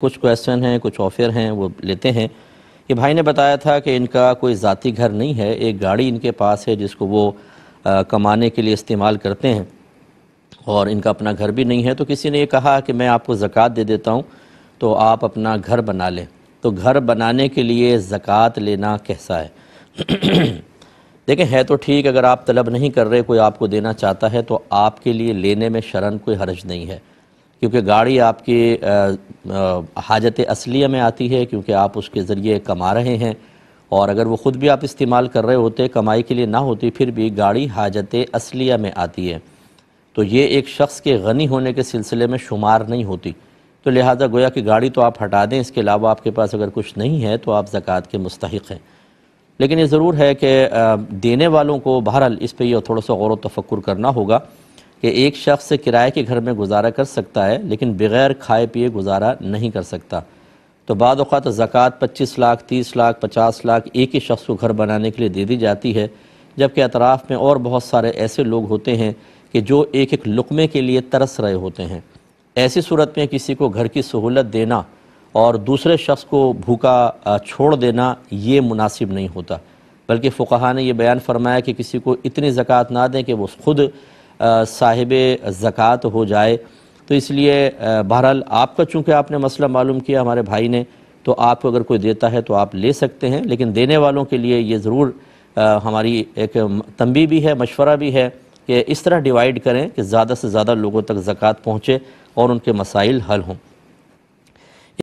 कुछ क्वेश्चन हैं कुछ ऑफर हैं वो लेते हैं ये भाई ने बताया था कि इनका कोई ज़ाती घर नहीं है एक गाड़ी इनके पास है जिसको वो आ, कमाने के लिए इस्तेमाल करते हैं और इनका अपना घर भी नहीं है तो किसी ने ये कहा कि मैं आपको ज़क़़त दे देता हूँ तो आप अपना घर बना लें तो घर बनाने के लिए ज़क़़त लेना कैसा है देखें है तो ठीक अगर आप तलब नहीं कर रहे कोई आपको देना चाहता है तो आपके लिए लेने में शर्म कोई हर्ज नहीं है क्योंकि गाड़ी आपकी हाजत असलिया में आती है क्योंकि आप उसके ज़रिए कमा रहे हैं और अगर वो ख़ुद भी आप इस्तेमाल कर रहे होते कमाई के लिए ना होती फिर भी गाड़ी हाजत असलिया में आती है तो ये एक शख्स के गनी होने के सिलसिले में शुमार नहीं होती तो लिहाजा गोया कि गाड़ी तो आप हटा दें इसके अलावा आपके पास अगर कुछ नहीं है तो आप ज़क़़त के मुस्तक हैं लेकिन ये ज़रूर है कि देने वालों को बहरहाल इस पर यह थोड़ा सा गौर तफक्र करना होगा कि एक शख्स किराए के घर में गुजारा कर सकता है लेकिन बग़ैर खाए पिए गुजारा नहीं कर सकता तो बाद अवत ज़क़़त पच्चीस लाख तीस लाख पचास लाख एक ही शख्स को घर बनाने के लिए दे दी जाती है जबकि अतराफ़ में और बहुत सारे ऐसे लोग होते हैं कि जो एक एक लुकमे के लिए तरस रहे होते हैं ऐसी सूरत में किसी को घर की सहूलत देना और दूसरे शख्स को भूखा छोड़ देना ये मुनासिब नहीं होता बल्कि फ़ुकाहा ने यह बयान फरमाया कि किसी को इतनी ज़क़़त ना दें कि वो खुद साहिब ज़क़़त हो जाए तो इसलिए बहरहाल आपका चूँकि आपने मसला मालूम किया हमारे भाई ने तो आपको अगर कोई देता है तो आप ले सकते हैं लेकिन देने वालों के लिए ये ज़रूर हमारी एक तंबी भी है मशवरा भी है कि इस तरह डिवाइड करें कि ज़्यादा से ज़्यादा लोगों तक ज़क़़त पहुँचे और उनके मसाइल हल हों